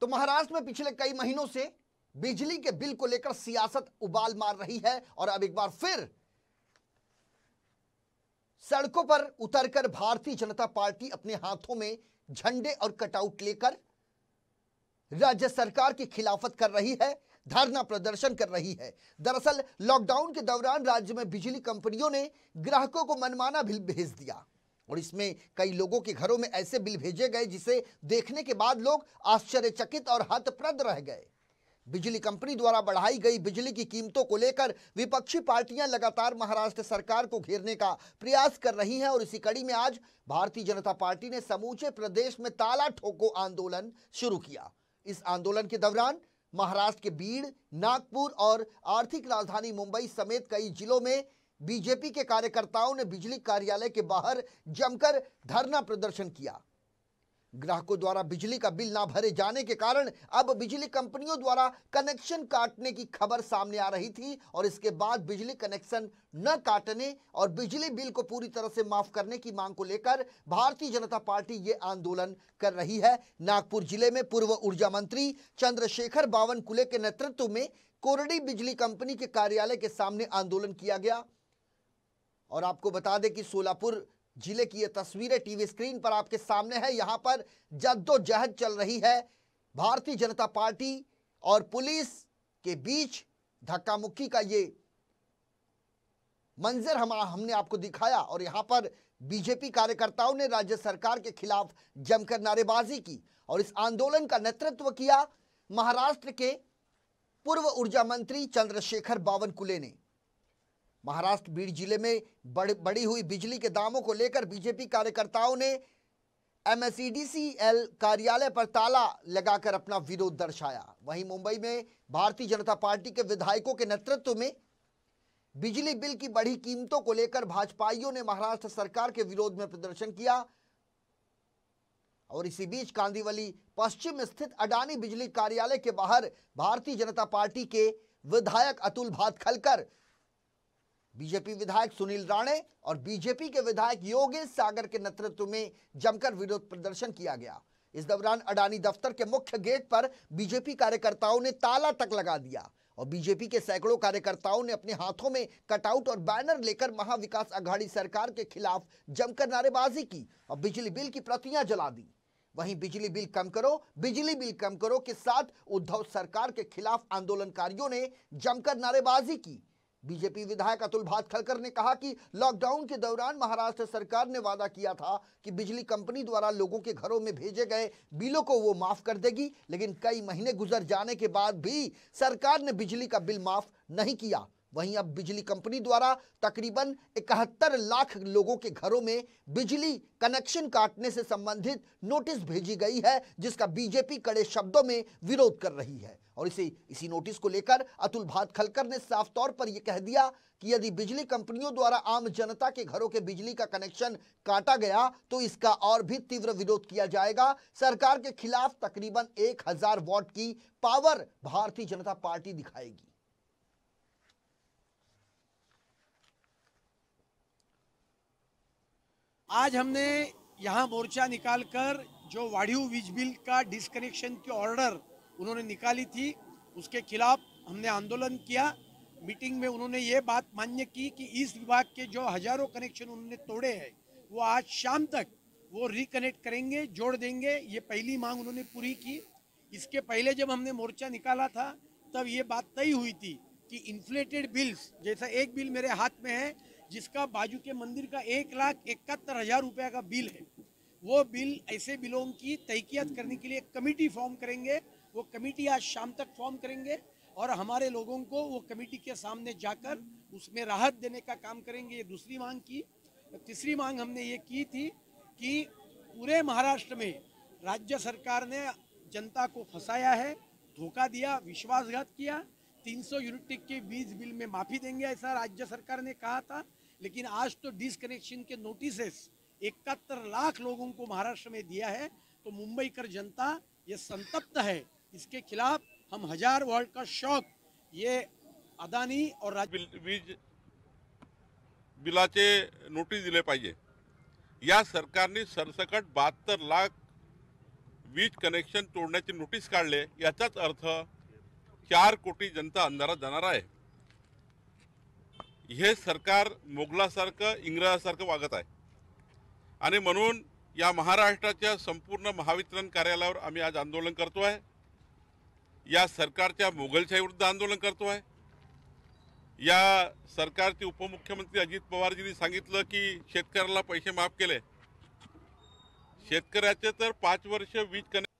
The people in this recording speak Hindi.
तो महाराष्ट्र में पिछले कई महीनों से बिजली के बिल को लेकर सियासत उबाल मार रही है और अब एक बार फिर सड़कों पर उतरकर भारतीय जनता पार्टी अपने हाथों में झंडे और कटआउट लेकर राज्य सरकार की खिलाफत कर रही है धरना प्रदर्शन कर रही है दरअसल लॉकडाउन के दौरान राज्य में बिजली कंपनियों ने ग्राहकों को मनमाना बिल भेज दिया और इसमें कई लोगों के घरों में ऐसे बिल भेजे गए जिसे देखने के बाद लोग आश्चर्यचकित और हतप्रद रह गए बिजली कंपनी द्वारा बढ़ाई गई बिजली की कीमतों को लेकर विपक्षी पार्टियां लगातार महाराष्ट्र सरकार को घेरने का प्रयास कर रही हैं और इसी कड़ी में आज भारतीय जनता पार्टी ने समूचे प्रदेश में ताला ठोको आंदोलन शुरू किया इस आंदोलन के दौरान महाराष्ट्र के बीड़ नागपुर और आर्थिक राजधानी मुंबई समेत कई जिलों में बीजेपी के कार्यकर्ताओं ने बिजली कार्यालय के बाहर जमकर धरना प्रदर्शन किया ग्राहकों द्वारा बिजली का बिल ना भरे जाने के कारण अब बिजली कंपनियों द्वारा कनेक्शन काटने की खबर सामने आ रही थी और इसके बाद बिजली कनेक्शन न काटने और बिजली बिल को पूरी तरह से माफ करने की मांग को लेकर भारतीय जनता पार्टी ये आंदोलन कर रही है नागपुर जिले में पूर्व ऊर्जा मंत्री चंद्रशेखर बावनकुले के नेतृत्व में कोरडी बिजली कंपनी के कार्यालय के सामने आंदोलन किया गया और आपको बता दें कि सोलापुर जिले की ये तस्वीरें टीवी स्क्रीन पर आपके सामने है यहाँ पर जद्दोजहद चल रही है भारतीय जनता पार्टी और पुलिस के बीच धक्का मुक्की का ये मंजर हम हमने आपको दिखाया और यहाँ पर बीजेपी कार्यकर्ताओं ने राज्य सरकार के खिलाफ जमकर नारेबाजी की और इस आंदोलन का नेतृत्व किया महाराष्ट्र के पूर्व ऊर्जा मंत्री चंद्रशेखर बावनकुले ने महाराष्ट्र बीड़ जिले में बढ़ बढ़ी हुई बिजली के दामों को लेकर बीजेपी कार्यकर्ताओं ने एम e कार्यालय पर ताला लगाकर अपना विरोध दर्शाया वहीं मुंबई में भारतीय जनता पार्टी के विधायकों के नेतृत्व में बिजली बिल की बढ़ी कीमतों को लेकर भाजपाइयों ने महाराष्ट्र सरकार के विरोध में प्रदर्शन किया और इसी बीच कांदीवली पश्चिम स्थित अडानी बिजली कार्यालय के बाहर भारतीय जनता पार्टी के विधायक अतुल भातखलकर बीजेपी विधायक सुनील राणे और बीजेपी के विधायक योगेश सागर के नेतृत्व में जमकर विरोध प्रदर्शन किया गया इस दौरान अडानी दफ्तर के मुख्य गेट पर बीजेपी कार्यकर्ताओं ने ताला तक लगा दिया और बीजेपी के सैकड़ों कार्यकर्ताओं ने अपने हाथों में कटआउट और बैनर लेकर महाविकास अघाड़ी सरकार के खिलाफ जमकर नारेबाजी की और बिजली बिल की प्रतियां जला दी वहीं बिजली बिल कम करो बिजली बिल कम करो के साथ उद्धव सरकार के खिलाफ आंदोलनकारियों ने जमकर नारेबाजी की बीजेपी विधायक अतुल भातखलकर ने कहा कि लॉकडाउन के दौरान महाराष्ट्र सरकार ने वादा किया था कि बिजली कंपनी द्वारा लोगों के घरों में भेजे गए बिलों को वो माफ कर देगी लेकिन कई महीने गुजर जाने के बाद भी सरकार ने बिजली का बिल माफ नहीं किया वहीं अब बिजली कंपनी द्वारा तकरीबन इकहत्तर लाख लोगों के घरों में बिजली कनेक्शन काटने से संबंधित नोटिस भेजी गई है जिसका बीजेपी कड़े शब्दों में विरोध कर रही है और इसी इसी नोटिस को लेकर अतुल भातखलकर ने साफ तौर पर यह कह दिया कि यदि बिजली कंपनियों द्वारा आम जनता के घरों के बिजली का कनेक्शन काटा गया तो इसका और भी तीव्र विरोध किया जाएगा सरकार के खिलाफ तकरीबन एक हजार वॉट की पावर भारतीय जनता पार्टी दिखाएगी आज हमने यहाँ मोर्चा निकालकर जो वाढ़ियू बीज बिल का डिसकनेक्शन की ऑर्डर उन्होंने निकाली थी उसके खिलाफ हमने आंदोलन किया मीटिंग में उन्होंने ये बात मान्य की कि इस विभाग के जो हजारों कनेक्शन उन्होंने तोड़े हैं वो आज शाम तक वो रिकनेक्ट करेंगे जोड़ देंगे ये पहली मांग उन्होंने पूरी की इसके पहले जब हमने मोर्चा निकाला था तब ये बात तय हुई थी कि इन्फ्लेटेड बिल्स जैसा एक बिल मेरे हाथ में है जिसका बाजू के मंदिर का एक लाख इकहत्तर हज़ार रुपये का बिल है वो बिल ऐसे बिलों की तहकियात करने के लिए कमेटी फॉर्म करेंगे वो कमेटी आज शाम तक फॉर्म करेंगे और हमारे लोगों को वो कमेटी के सामने जाकर उसमें राहत देने का काम करेंगे ये दूसरी मांग की तीसरी मांग हमने ये की थी कि पूरे महाराष्ट्र में राज्य सरकार ने जनता को फंसाया है धोखा दिया विश्वासघात किया 300 यूनिट के बीज बिल में माफ़ी देंगे ऐसा राज्य सरकार ने कहा था लेकिन आज तो डिसकनेक्शन के नोटिसेस इकहत्तर लाख लोगों को महाराष्ट्र में दिया है तो मुंबई कर जनता ये संतप्त है इसके खिलाफ हम हजार वर्ल्ड का शौक ये अदानी और राज्य वीज बिलाचे नोटिस दिले पाहिजे या सरकारने सरसकट बहात्तर लाख वीज कनेक्शन तोड़ने नोटीस काढले याचाच अर्थ चार कोटी जनता अंधारात जाणार आहे हे सरकार मोगलासारखं इंग्रजासारखं वागत आहे आणि म्हणून या महाराष्ट्राच्या संपूर्ण महावितरण कार्यालयावर आम्ही आज आंदोलन करतो आहे या सरकारच्या मोगलशाहीविरुद्ध विरुद्ध आंदोलन करतो आहे या सरकारचे उपमुख्यमंत्री अजित पवारजींनी सांगितलं की शेतकऱ्याला पैसे माफ केले शेतकऱ्याचे तर पाच वर्ष वीज कनेक्ट